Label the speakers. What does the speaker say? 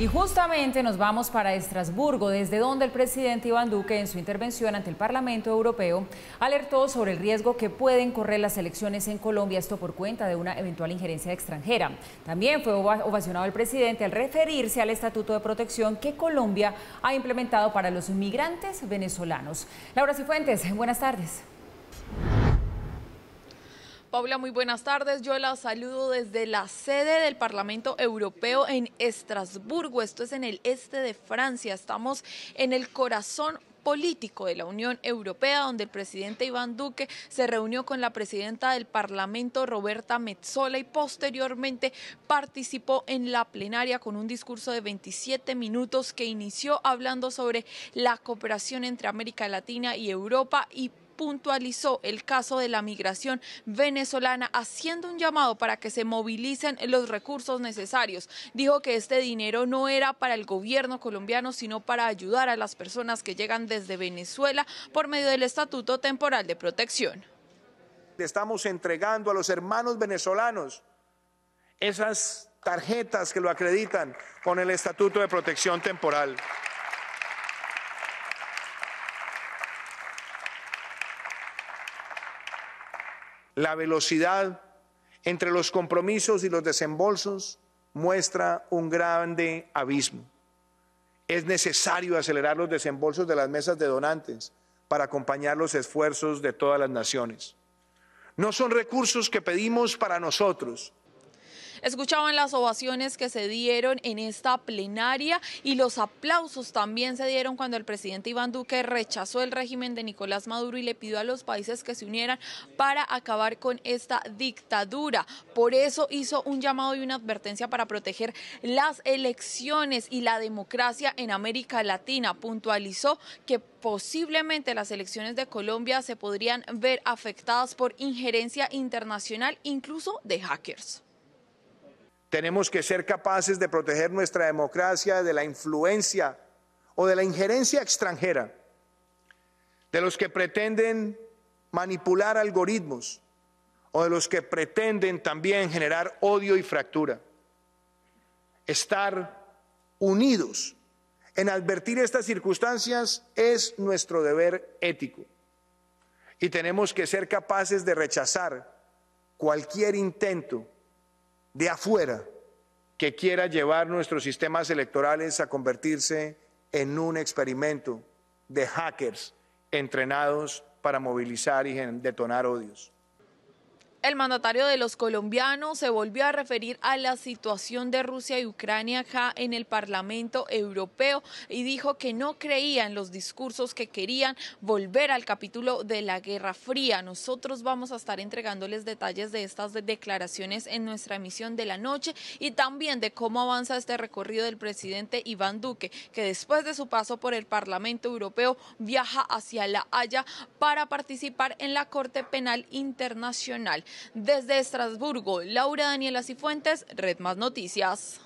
Speaker 1: Y justamente nos vamos para Estrasburgo, desde donde el presidente Iván Duque, en su intervención ante el Parlamento Europeo, alertó sobre el riesgo que pueden correr las elecciones en Colombia, esto por cuenta de una eventual injerencia extranjera. También fue ovacionado el presidente al referirse al Estatuto de Protección que Colombia ha implementado para los inmigrantes venezolanos. Laura Cifuentes, buenas tardes. Paula, muy buenas tardes. Yo la saludo desde la sede del Parlamento Europeo en Estrasburgo. Esto es en el este de Francia. Estamos en el corazón político de la Unión Europea, donde el presidente Iván Duque se reunió con la presidenta del Parlamento, Roberta Metzola, y posteriormente participó en la plenaria con un discurso de 27 minutos que inició hablando sobre la cooperación entre América Latina y Europa y puntualizó el caso de la migración venezolana, haciendo un llamado para que se movilicen los recursos necesarios. Dijo que este dinero no era para el gobierno colombiano, sino para ayudar a las personas que llegan desde Venezuela por medio del Estatuto Temporal de Protección.
Speaker 2: Estamos entregando a los hermanos venezolanos esas tarjetas que lo acreditan con el Estatuto de Protección Temporal. la velocidad entre los compromisos y los desembolsos muestra un grande abismo. Es necesario acelerar los desembolsos de las mesas de donantes para acompañar los esfuerzos de todas las naciones. No son recursos que pedimos para nosotros,
Speaker 1: Escuchaban las ovaciones que se dieron en esta plenaria y los aplausos también se dieron cuando el presidente Iván Duque rechazó el régimen de Nicolás Maduro y le pidió a los países que se unieran para acabar con esta dictadura. Por eso hizo un llamado y una advertencia para proteger las elecciones y la democracia en América Latina. Puntualizó que posiblemente las elecciones de Colombia se podrían ver afectadas por injerencia internacional, incluso de hackers.
Speaker 2: Tenemos que ser capaces de proteger nuestra democracia de la influencia o de la injerencia extranjera, de los que pretenden manipular algoritmos o de los que pretenden también generar odio y fractura. Estar unidos en advertir estas circunstancias es nuestro deber ético y tenemos que ser capaces de rechazar cualquier intento de afuera que quiera llevar nuestros sistemas electorales a convertirse en un experimento de hackers entrenados para movilizar y detonar odios.
Speaker 1: El mandatario de los colombianos se volvió a referir a la situación de Rusia y Ucrania acá en el Parlamento Europeo y dijo que no creía en los discursos que querían volver al capítulo de la Guerra Fría. Nosotros vamos a estar entregándoles detalles de estas declaraciones en nuestra emisión de la noche y también de cómo avanza este recorrido del presidente Iván Duque, que después de su paso por el Parlamento Europeo viaja hacia La Haya para participar en la Corte Penal Internacional. Desde Estrasburgo, Laura Daniela Cifuentes, Red Más Noticias.